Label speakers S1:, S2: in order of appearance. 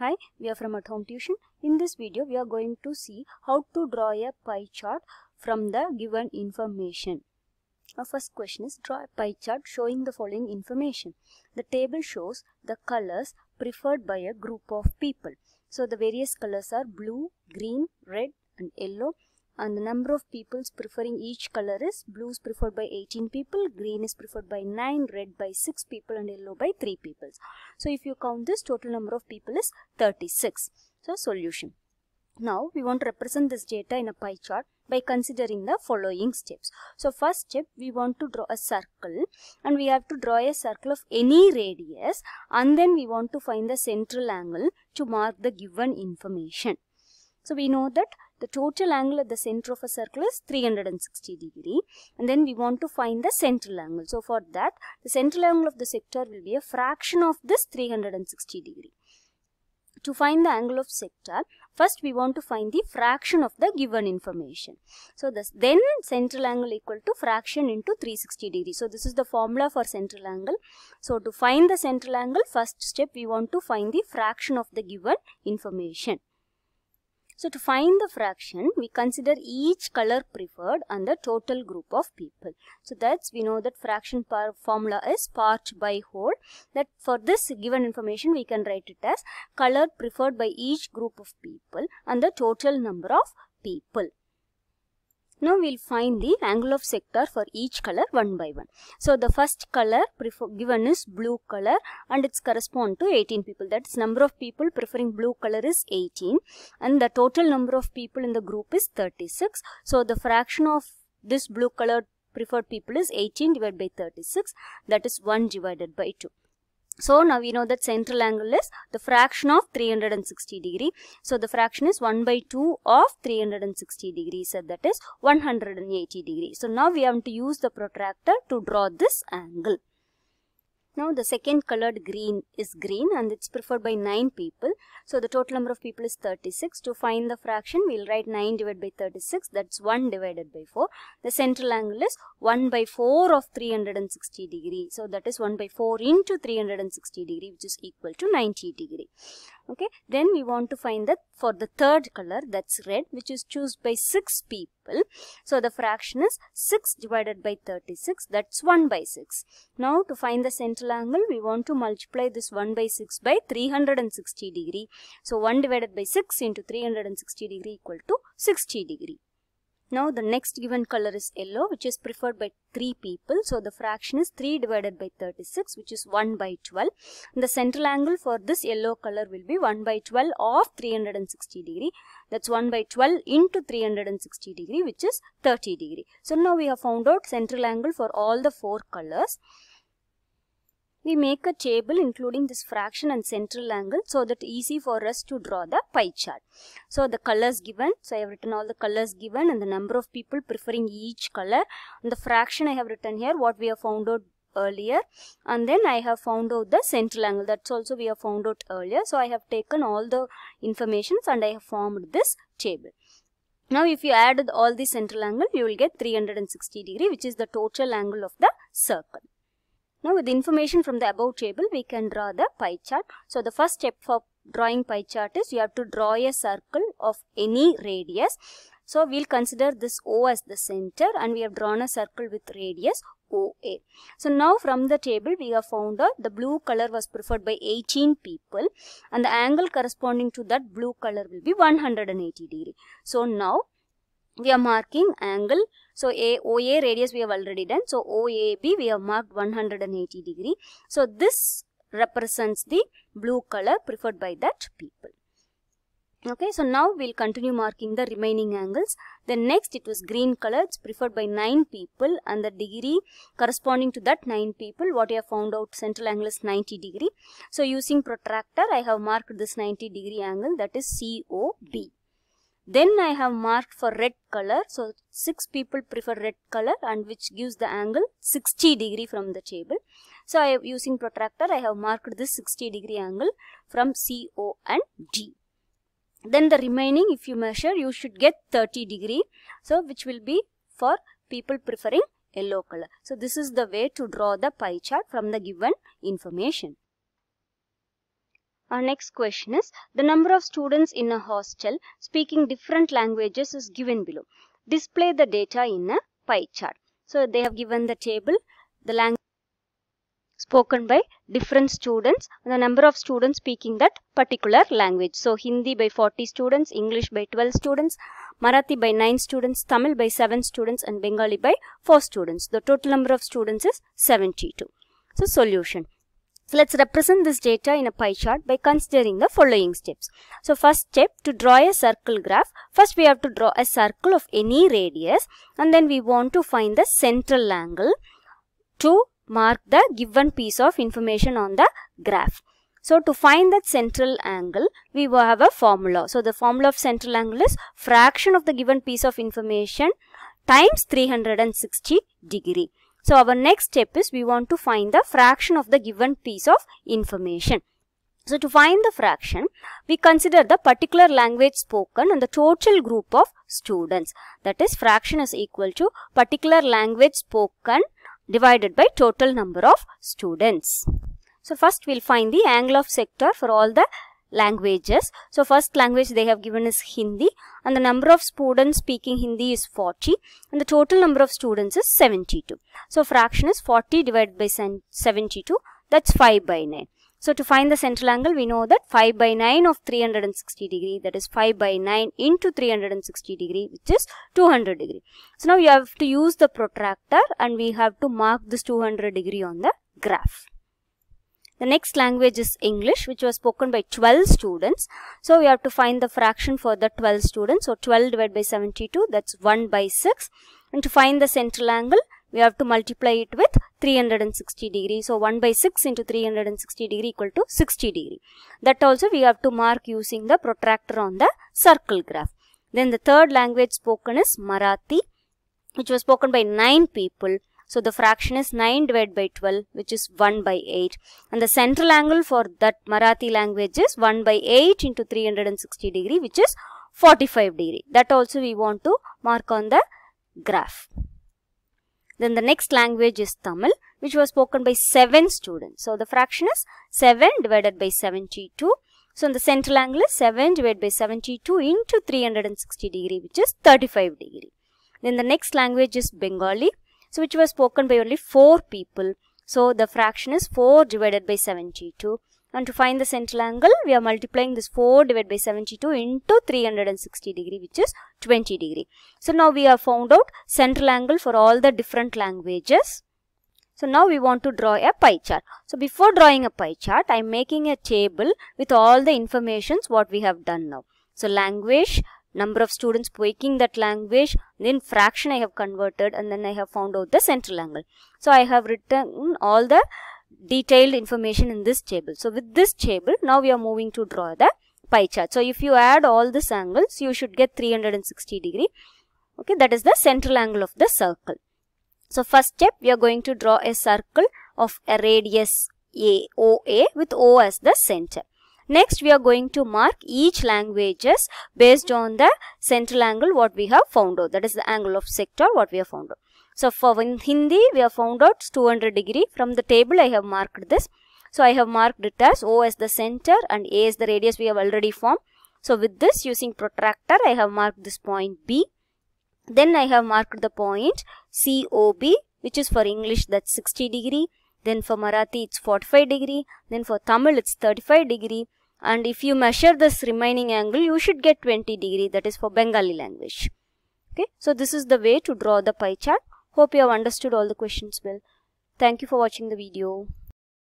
S1: Hi, we are from At Home Tuition. In this video, we are going to see how to draw a pie chart from the given information. Our first question is draw a pie chart showing the following information. The table shows the colors preferred by a group of people. So the various colors are blue, green, red and yellow and the number of peoples preferring each color is blues preferred by 18 people green is preferred by 9 red by 6 people and yellow by 3 people. so if you count this total number of people is 36 so solution now we want to represent this data in a pie chart by considering the following steps. So first step we want to draw a circle and we have to draw a circle of any radius and then we want to find the central angle to mark the given information. So we know that the total angle at the center of a circle is 360 degree and then we want to find the central angle. So for that the central angle of the sector will be a fraction of this 360 degree. To find the angle of sector, first we want to find the fraction of the given information. So this, then central angle equal to fraction into 360 degree. So this is the formula for central angle. So to find the central angle, first step we want to find the fraction of the given information. So to find the fraction, we consider each color preferred and the total group of people. So that's, we know that fraction formula is part by whole. That for this given information, we can write it as color preferred by each group of people and the total number of people. Now we will find the angle of sector for each color one by one. So the first color given is blue color and it's correspond to 18 people. That is number of people preferring blue color is 18 and the total number of people in the group is 36. So the fraction of this blue color preferred people is 18 divided by 36 that is 1 divided by 2. So now we know that central angle is the fraction of 360 degree. So the fraction is 1 by 2 of 360 degree. So that is 180 degree. So now we have to use the protractor to draw this angle. Now the second colored green is green and it's preferred by 9 people. So the total number of people is 36. To find the fraction, we'll write 9 divided by 36. That's 1 divided by 4. The central angle is 1 by 4 of 360 degree. So that is 1 by 4 into 360 degree which is equal to 90 degree. Okay. Then we want to find that for the third color that's red which is chosen by 6 people example. So the fraction is 6 divided by 36 that's 1 by 6. Now to find the central angle we want to multiply this 1 by 6 by 360 degree. So 1 divided by 6 into 360 degree equal to 60 degree. Now the next given color is yellow which is preferred by 3 people. So the fraction is 3 divided by 36 which is 1 by 12. And the central angle for this yellow color will be 1 by 12 of 360 degree. That's 1 by 12 into 360 degree which is 30 degree. So now we have found out central angle for all the 4 colors. We make a table including this fraction and central angle so that easy for us to draw the pie chart. So the colors given, so I have written all the colors given and the number of people preferring each color. And the fraction I have written here what we have found out earlier and then I have found out the central angle that's also we have found out earlier. So I have taken all the informations and I have formed this table. Now if you add all the central angle you will get 360 degree which is the total angle of the circle. Now with information from the above table, we can draw the pie chart. So the first step for drawing pie chart is you have to draw a circle of any radius. So we'll consider this O as the center and we have drawn a circle with radius OA. So now from the table we have found out the blue color was preferred by 18 people and the angle corresponding to that blue color will be 180 degree. So now we are marking angle so A OA radius we have already done. So OAB we have marked 180 degree. So this represents the blue color preferred by that people. Okay, so now we'll continue marking the remaining angles. Then next it was green color, it's preferred by 9 people and the degree corresponding to that 9 people, what I have found out central angle is 90 degree. So using protractor, I have marked this 90 degree angle that is COB. Then I have marked for red color. So 6 people prefer red color and which gives the angle 60 degree from the table. So I am using protractor. I have marked this 60 degree angle from C, O and D. Then the remaining if you measure you should get 30 degree. So which will be for people preferring yellow color. So this is the way to draw the pie chart from the given information. Our next question is the number of students in a hostel speaking different languages is given below. Display the data in a pie chart. So they have given the table, the language spoken by different students, the number of students speaking that particular language. So Hindi by 40 students, English by 12 students, Marathi by 9 students, Tamil by 7 students and Bengali by 4 students. The total number of students is 72. So solution. So let's represent this data in a pie chart by considering the following steps. So first step to draw a circle graph, first we have to draw a circle of any radius and then we want to find the central angle to mark the given piece of information on the graph. So to find that central angle, we have a formula. So the formula of central angle is fraction of the given piece of information times 360 degree. So our next step is we want to find the fraction of the given piece of information. So to find the fraction, we consider the particular language spoken and the total group of students. That is fraction is equal to particular language spoken divided by total number of students. So first we'll find the angle of sector for all the languages. So first language they have given is Hindi and the number of students speaking Hindi is 40 and the total number of students is 72. So fraction is 40 divided by 72 that's 5 by 9. So to find the central angle we know that 5 by 9 of 360 degree that is 5 by 9 into 360 degree which is 200 degree. So now you have to use the protractor and we have to mark this 200 degree on the graph. The next language is English, which was spoken by 12 students. So we have to find the fraction for the 12 students. So 12 divided by 72, that's 1 by 6. And to find the central angle, we have to multiply it with 360 degree. So 1 by 6 into 360 degree equal to 60 degree. That also we have to mark using the protractor on the circle graph. Then the third language spoken is Marathi, which was spoken by 9 people. So the fraction is 9 divided by 12 which is 1 by 8. And the central angle for that Marathi language is 1 by 8 into 360 degree which is 45 degree. That also we want to mark on the graph. Then the next language is Tamil, which was spoken by 7 students. So, the fraction is 7 divided by 72. So, the central angle is 7 divided by 72 into 360 degree, which is 35 degree. Then the next language is Bengali so which was spoken by only 4 people. So the fraction is 4 divided by 72. And to find the central angle, we are multiplying this 4 divided by 72 into 360 degree, which is 20 degree. So now we have found out central angle for all the different languages. So now we want to draw a pie chart. So before drawing a pie chart, I am making a table with all the informations what we have done now. So language, number of students speaking that language then fraction I have converted and then I have found out the central angle. So I have written all the detailed information in this table. So with this table now we are moving to draw the pie chart. So if you add all these angles you should get 360 degree. Okay that is the central angle of the circle. So first step we are going to draw a circle of a radius AOA with O as the center. Next, we are going to mark each languages based on the central angle what we have found out. That is the angle of sector what we have found out. So, for in Hindi, we have found out 200 degree. From the table, I have marked this. So, I have marked it as O as the center and A as the radius we have already formed. So, with this using protractor, I have marked this point B. Then I have marked the point COB which is for English that's 60 degree. Then for Marathi it's 45 degree. Then for Tamil it's 35 degree and if you measure this remaining angle you should get 20 degree that is for Bengali language. Okay, so this is the way to draw the pie chart. Hope you have understood all the questions well. Thank you for watching the video.